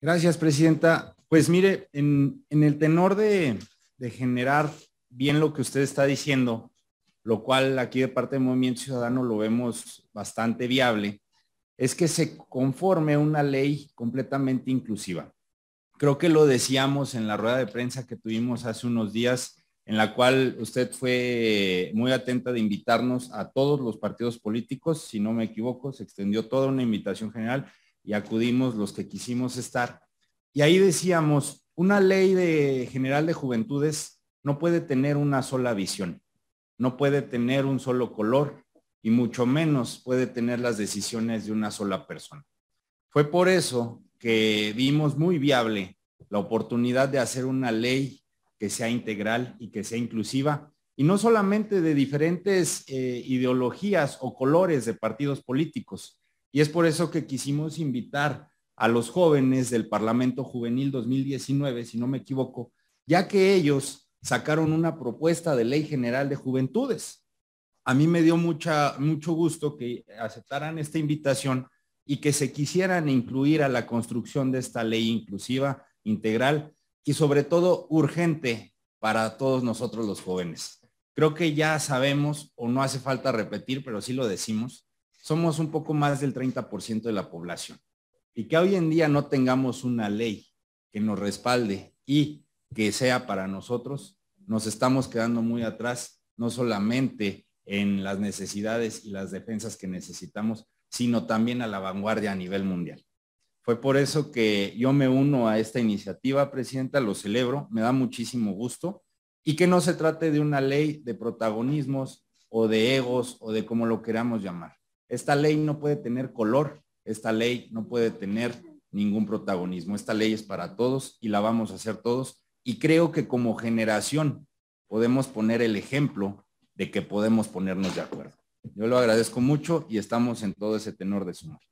Gracias, presidenta. Pues mire, en, el tenor de, de, generar bien lo que usted está diciendo, lo cual aquí de parte del Movimiento Ciudadano lo vemos bastante viable, es que se conforme una ley completamente inclusiva. Creo que lo decíamos en la rueda de prensa que tuvimos hace unos días, en la cual usted fue muy atenta de invitarnos a todos los partidos políticos, si no me equivoco, se extendió toda una invitación general y acudimos los que quisimos estar. Y ahí decíamos, una ley de general de juventudes no puede tener una sola visión, no puede tener un solo color y mucho menos puede tener las decisiones de una sola persona. Fue por eso que vimos muy viable la oportunidad de hacer una ley que sea integral y que sea inclusiva, y no solamente de diferentes eh, ideologías o colores de partidos políticos, y es por eso que quisimos invitar a los jóvenes del Parlamento Juvenil 2019, si no me equivoco, ya que ellos sacaron una propuesta de ley general de juventudes. A mí me dio mucho gusto que aceptaran esta invitación y que se quisieran incluir a la construcción de esta ley inclusiva, integral y sobre todo urgente para todos nosotros los jóvenes. Creo que ya sabemos, o no hace falta repetir, pero sí lo decimos, somos un poco más del 30% de la población. Y que hoy en día no tengamos una ley que nos respalde y que sea para nosotros, nos estamos quedando muy atrás, no solamente en las necesidades y las defensas que necesitamos, sino también a la vanguardia a nivel mundial. Fue por eso que yo me uno a esta iniciativa, Presidenta, lo celebro, me da muchísimo gusto, y que no se trate de una ley de protagonismos o de egos o de como lo queramos llamar. Esta ley no puede tener color, esta ley no puede tener ningún protagonismo. Esta ley es para todos y la vamos a hacer todos. Y creo que como generación podemos poner el ejemplo de que podemos ponernos de acuerdo. Yo lo agradezco mucho y estamos en todo ese tenor de sumar.